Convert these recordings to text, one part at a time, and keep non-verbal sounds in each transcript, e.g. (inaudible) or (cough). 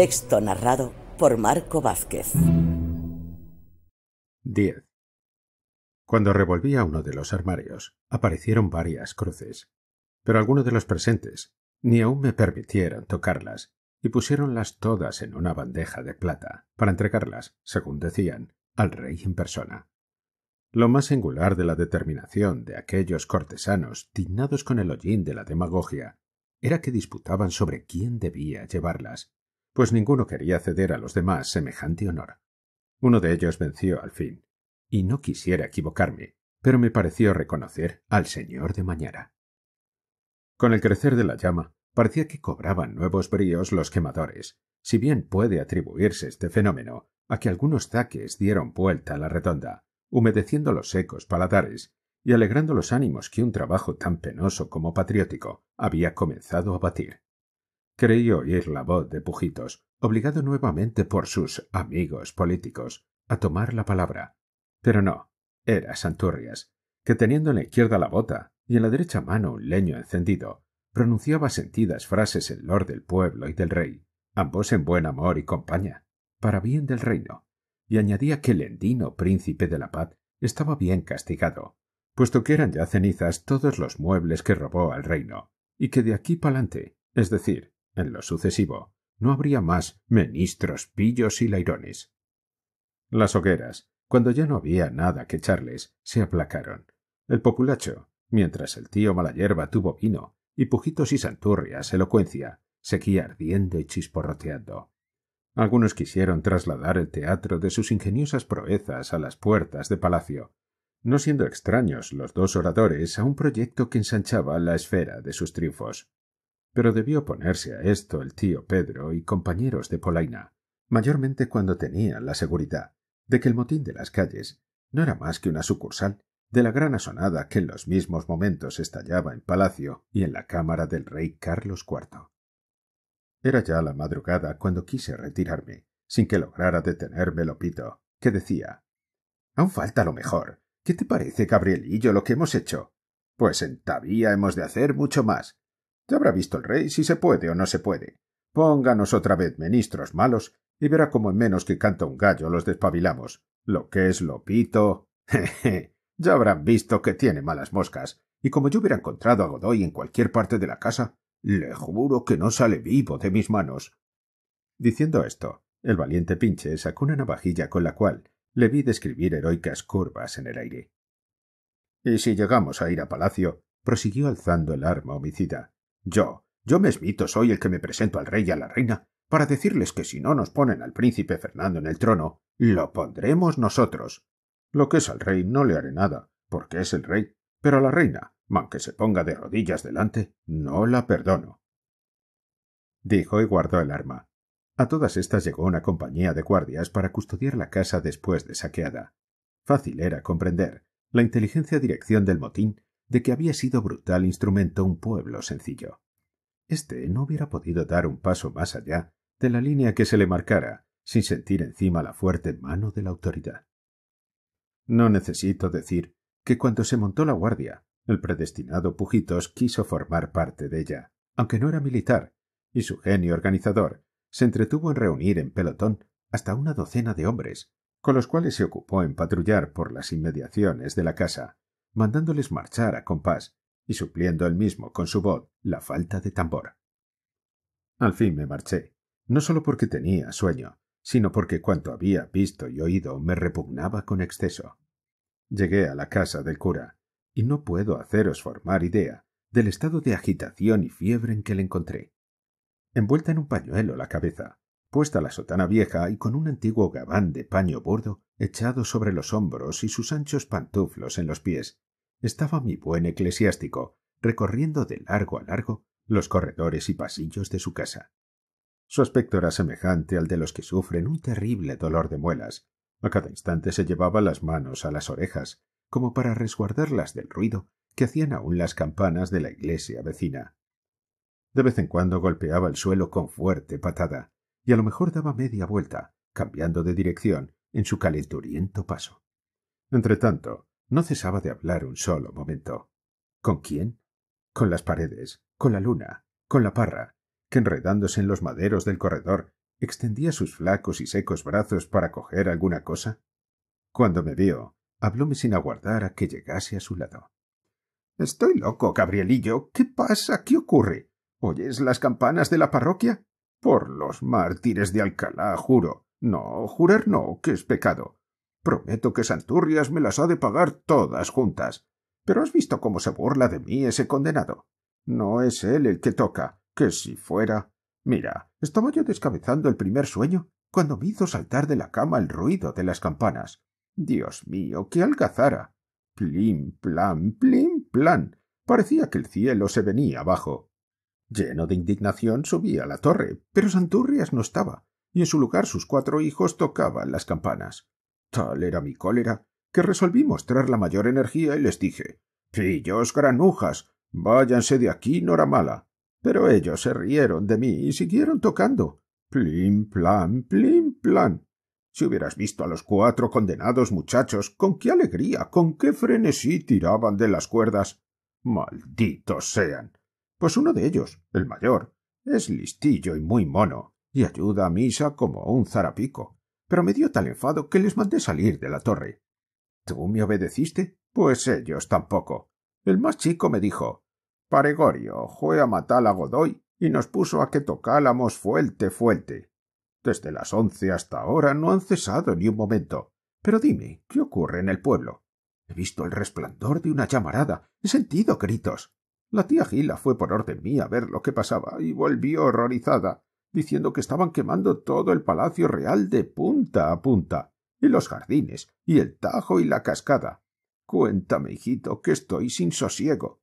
Texto narrado por Marco Vázquez. 10. Cuando revolvía uno de los armarios, aparecieron varias cruces, pero algunos de los presentes ni aun me permitieron tocarlas, y pusiéronlas todas en una bandeja de plata, para entregarlas, según decían, al rey en persona. Lo más singular de la determinación de aquellos cortesanos dignados con el hollín de la demagogia era que disputaban sobre quién debía llevarlas, pues ninguno quería ceder a los demás semejante honor. Uno de ellos venció al fin, y no quisiera equivocarme, pero me pareció reconocer al señor de Mañara. Con el crecer de la llama, parecía que cobraban nuevos bríos los quemadores, si bien puede atribuirse este fenómeno a que algunos taques dieron vuelta a la redonda, humedeciendo los secos paladares y alegrando los ánimos que un trabajo tan penoso como patriótico había comenzado a batir. Creí oír la voz de Pujitos, obligado nuevamente por sus amigos políticos a tomar la palabra. Pero no, era Santurrias, que teniendo en la izquierda la bota y en la derecha mano un leño encendido, pronunciaba sentidas frases en lor del pueblo y del rey, ambos en buen amor y compañía, para bien del reino, y añadía que el endino príncipe de la paz estaba bien castigado, puesto que eran ya cenizas todos los muebles que robó al reino, y que de aquí pa'lante, es decir, en lo sucesivo, no habría más menistros pillos y lairones. Las hogueras, cuando ya no había nada que echarles, se aplacaron. El populacho, mientras el tío Malayerba tuvo vino, y pujitos y santurrias, elocuencia, seguía ardiendo y chisporroteando. Algunos quisieron trasladar el teatro de sus ingeniosas proezas a las puertas de palacio, no siendo extraños los dos oradores a un proyecto que ensanchaba la esfera de sus triunfos. Pero debió ponerse a esto el tío Pedro y compañeros de Polaina, mayormente cuando tenían la seguridad de que el motín de las calles no era más que una sucursal de la gran asonada que en los mismos momentos estallaba en palacio y en la cámara del rey Carlos IV. Era ya la madrugada cuando quise retirarme, sin que lograra detenerme Lopito, que decía Aún falta lo mejor. ¿Qué te parece, Gabrielillo, lo que hemos hecho? Pues en Tavía hemos de hacer mucho más. Ya habrá visto el rey si se puede o no se puede. Pónganos otra vez ministros malos y verá cómo en menos que canta un gallo los despabilamos. Lo que es Lopito. (laughs) Jeje. ya habrán visto que tiene malas moscas. Y como yo hubiera encontrado a Godoy en cualquier parte de la casa, le juro que no sale vivo de mis manos. Diciendo esto, el valiente pinche sacó una navajilla con la cual le vi describir heroicas curvas en el aire. Y si llegamos a ir a palacio, prosiguió alzando el arma homicida, yo, yo mesmito soy el que me presento al rey y a la reina para decirles que si no nos ponen al príncipe Fernando en el trono, lo pondremos nosotros. Lo que es al rey no le haré nada, porque es el rey, pero a la reina, man que se ponga de rodillas delante, no la perdono. Dijo y guardó el arma. A todas estas llegó una compañía de guardias para custodiar la casa después de saqueada. Fácil era comprender. La inteligencia dirección del motín de que había sido brutal instrumento un pueblo sencillo. Este no hubiera podido dar un paso más allá de la línea que se le marcara, sin sentir encima la fuerte mano de la autoridad. No necesito decir que cuando se montó la guardia, el predestinado Pujitos quiso formar parte de ella, aunque no era militar, y su genio organizador se entretuvo en reunir en pelotón hasta una docena de hombres, con los cuales se ocupó en patrullar por las inmediaciones de la casa, mandándoles marchar a compás y supliendo él mismo con su voz la falta de tambor. Al fin me marché, no sólo porque tenía sueño, sino porque cuanto había visto y oído me repugnaba con exceso. Llegué a la casa del cura, y no puedo haceros formar idea del estado de agitación y fiebre en que le encontré. Envuelta en un pañuelo la cabeza, puesta la sotana vieja y con un antiguo gabán de paño burdo echado sobre los hombros y sus anchos pantuflos en los pies, estaba mi buen eclesiástico, recorriendo de largo a largo los corredores y pasillos de su casa. Su aspecto era semejante al de los que sufren un terrible dolor de muelas. A cada instante se llevaba las manos a las orejas, como para resguardarlas del ruido que hacían aún las campanas de la iglesia vecina. De vez en cuando golpeaba el suelo con fuerte patada, y a lo mejor daba media vuelta, cambiando de dirección, en su calenturiento paso. Entretanto, no cesaba de hablar un solo momento. ¿Con quién? Con las paredes, con la luna, con la parra, que enredándose en los maderos del corredor, extendía sus flacos y secos brazos para coger alguna cosa. Cuando me vio, hablóme sin aguardar a que llegase a su lado. Estoy loco, Gabrielillo. ¿Qué pasa? ¿Qué ocurre? ¿Oyes las campanas de la parroquia? Por los mártires de Alcalá, juro. No, jurar no, que es pecado. Prometo que Santurrias me las ha de pagar todas juntas. Pero has visto cómo se burla de mí ese condenado. No es él el que toca, que si fuera. Mira, estaba yo descabezando el primer sueño cuando me hizo saltar de la cama el ruido de las campanas. Dios mío, qué algazara. Plim, plan, plim, plan. Parecía que el cielo se venía abajo. Lleno de indignación subí a la torre, pero Santurrias no estaba, y en su lugar sus cuatro hijos tocaban las campanas. Tal era mi cólera, que resolví mostrar la mayor energía y les dije Pillos granujas. Váyanse de aquí, Noramala. Pero ellos se rieron de mí y siguieron tocando. Plim, plan, plim, plan. Si hubieras visto a los cuatro condenados muchachos, con qué alegría, con qué frenesí tiraban de las cuerdas. Malditos sean. Pues uno de ellos, el mayor, es listillo y muy mono, y ayuda a misa como un zarapico. Pero me dio tal enfado que les mandé salir de la torre. ¿Tú me obedeciste? Pues ellos tampoco. El más chico me dijo Paregorio, fue a matar a Godoy y nos puso a que tocálamos fuerte, fuerte. Desde las once hasta ahora no han cesado ni un momento. Pero dime, ¿qué ocurre en el pueblo? He visto el resplandor de una llamarada, he sentido gritos. La tía Gila fue por orden mía a ver lo que pasaba y volvió horrorizada, diciendo que estaban quemando todo el palacio real de punta a punta, y los jardines, y el tajo y la cascada. Cuéntame, hijito, que estoy sin sosiego.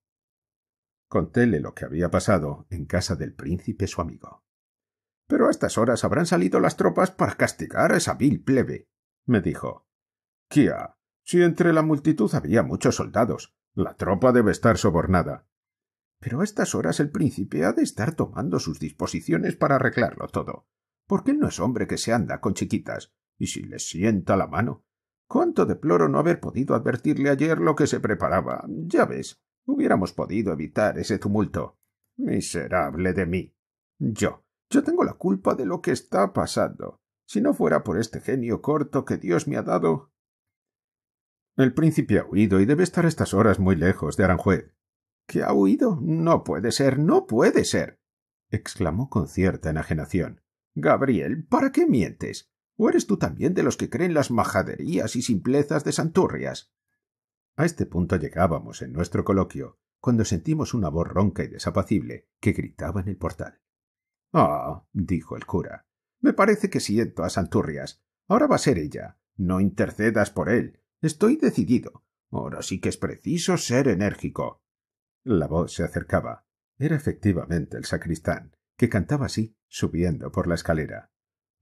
Contéle lo que había pasado en casa del príncipe su amigo. Pero a estas horas habrán salido las tropas para castigar a esa vil plebe, me dijo. Quia, si entre la multitud había muchos soldados, la tropa debe estar sobornada. Pero a estas horas el príncipe ha de estar tomando sus disposiciones para arreglarlo todo, porque él no es hombre que se anda con chiquitas, y si le sienta la mano. Cuánto deploro no haber podido advertirle ayer lo que se preparaba. Ya ves, hubiéramos podido evitar ese tumulto. Miserable de mí. Yo, yo tengo la culpa de lo que está pasando. Si no fuera por este genio corto que Dios me ha dado. El príncipe ha huido y debe estar a estas horas muy lejos de Aranjuez, que ha huido. No puede ser, no puede ser. exclamó con cierta enajenación. Gabriel, ¿para qué mientes? ¿O eres tú también de los que creen las majaderías y simplezas de Santurrias? A este punto llegábamos en nuestro coloquio, cuando sentimos una voz ronca y desapacible que gritaba en el portal. Ah, dijo el cura, me parece que siento a Santurrias. Ahora va a ser ella. No intercedas por él. Estoy decidido. Ahora sí que es preciso ser enérgico. La voz se acercaba. Era efectivamente el sacristán, que cantaba así, subiendo por la escalera.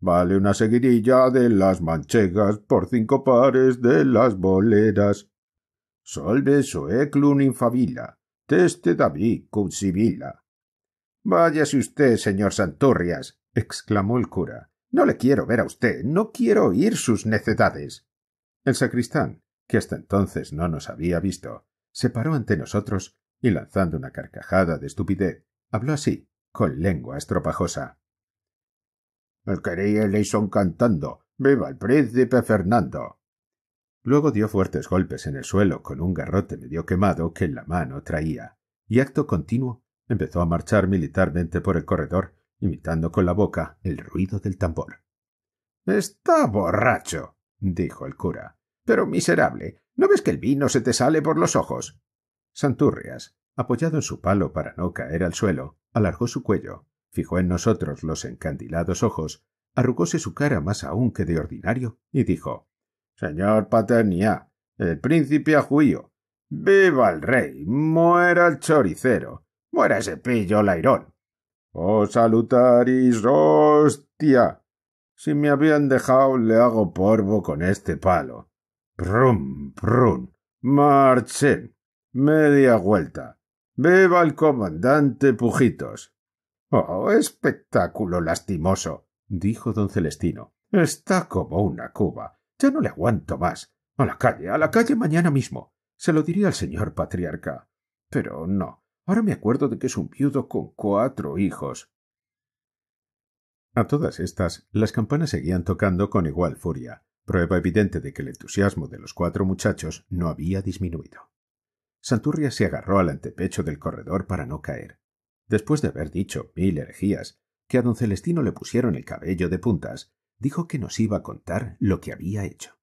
Vale una seguirilla de las manchegas por cinco pares de las boleras. Solve eclun infavila, teste David cum sibila. Váyase usted, señor Santurrias, exclamó el cura. No le quiero ver a usted, no quiero oír sus necedades. El sacristán, que hasta entonces no nos había visto, se paró ante nosotros y lanzando una carcajada de estupidez, habló así, con lengua estropajosa. El quería Leison cantando. ¡Viva el príncipe Fernando! Luego dio fuertes golpes en el suelo con un garrote medio quemado que en la mano traía, y acto continuo empezó a marchar militarmente por el corredor, imitando con la boca el ruido del tambor. Está borracho, dijo el cura. Pero miserable, ¿no ves que el vino se te sale por los ojos? Santurrias, apoyado en su palo para no caer al suelo, alargó su cuello, fijó en nosotros los encandilados ojos, arrugóse su cara más aún que de ordinario y dijo Señor Paternia, el príncipe ajuío. ¡Viva el rey! ¡Muera el choricero! ¡Muera ese pillo lairón! —¡Oh, salutaris, hostia! Si me habían dejado, le hago porvo con este palo. ¡Prum, prum! ¡Marchen! Media vuelta. Beba el comandante Pujitos. Oh, espectáculo lastimoso. dijo don Celestino. Está como una cuba. Ya no le aguanto más. A la calle, a la calle mañana mismo. Se lo diría al señor patriarca. Pero no. Ahora me acuerdo de que es un viudo con cuatro hijos. A todas estas, las campanas seguían tocando con igual furia, prueba evidente de que el entusiasmo de los cuatro muchachos no había disminuido. Santurrias se agarró al antepecho del corredor para no caer. Después de haber dicho mil herejías que a don Celestino le pusieron el cabello de puntas, dijo que nos iba a contar lo que había hecho.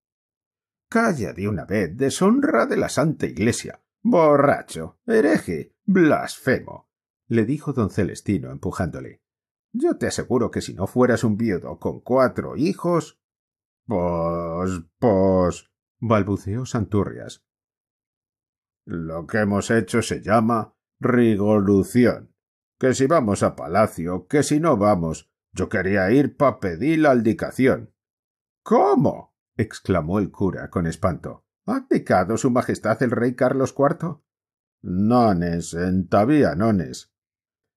Calla de una vez, deshonra de la Santa Iglesia. Borracho, hereje, blasfemo, le dijo don Celestino empujándole. Yo te aseguro que si no fueras un viudo con cuatro hijos. Pos, pos, balbuceó Santurrias, lo que hemos hecho se llama rigolución. Que si vamos a palacio, que si no vamos, yo quería ir pa pedir la aldicación. ¿Cómo? exclamó el cura con espanto. ¿Ha abdicado su majestad el rey Carlos IV? Nones, entavía nones.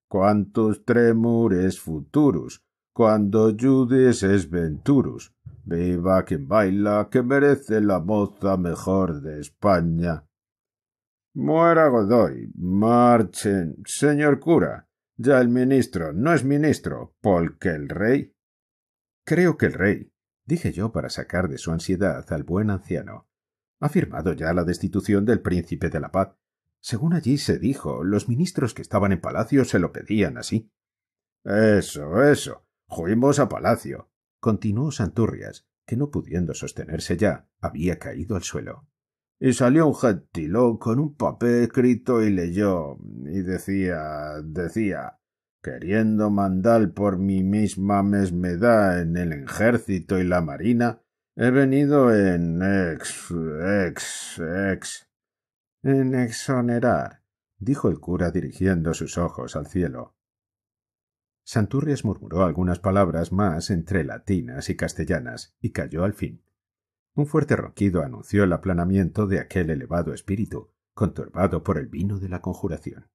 Cuantos tremores futurus, cuando judes es venturus. Viva quien baila, que merece la moza mejor de España. Muera Godoy. Marchen. Señor cura. Ya el ministro no es ministro, porque el rey. Creo que el rey, dije yo para sacar de su ansiedad al buen anciano, ha firmado ya la destitución del príncipe de la paz. Según allí se dijo, los ministros que estaban en palacio se lo pedían así. Eso, eso. Juimos a palacio. continuó Santurrias, que no pudiendo sostenerse ya, había caído al suelo y salió un gentiló con un papel escrito y leyó, y decía, decía, queriendo mandar por mi misma mesmedad en el ejército y la marina, he venido en ex, ex, ex, en exonerar, dijo el cura dirigiendo sus ojos al cielo. Santurrias murmuró algunas palabras más entre latinas y castellanas y calló al fin. Un fuerte ronquido anunció el aplanamiento de aquel elevado espíritu, conturbado por el vino de la conjuración.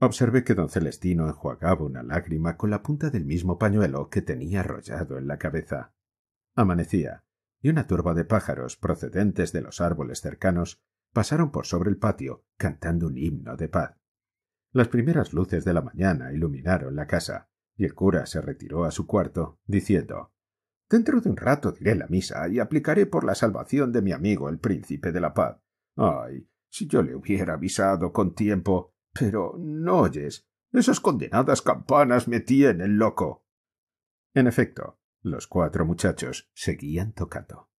Observé que don Celestino enjuagaba una lágrima con la punta del mismo pañuelo que tenía arrollado en la cabeza. Amanecía, y una turba de pájaros procedentes de los árboles cercanos pasaron por sobre el patio cantando un himno de paz. Las primeras luces de la mañana iluminaron la casa, y el cura se retiró a su cuarto, diciendo Dentro de un rato diré la misa y aplicaré por la salvación de mi amigo el príncipe de la paz. Ay, si yo le hubiera avisado con tiempo. Pero no oyes. Esas condenadas campanas me tienen loco. En efecto, los cuatro muchachos seguían tocando.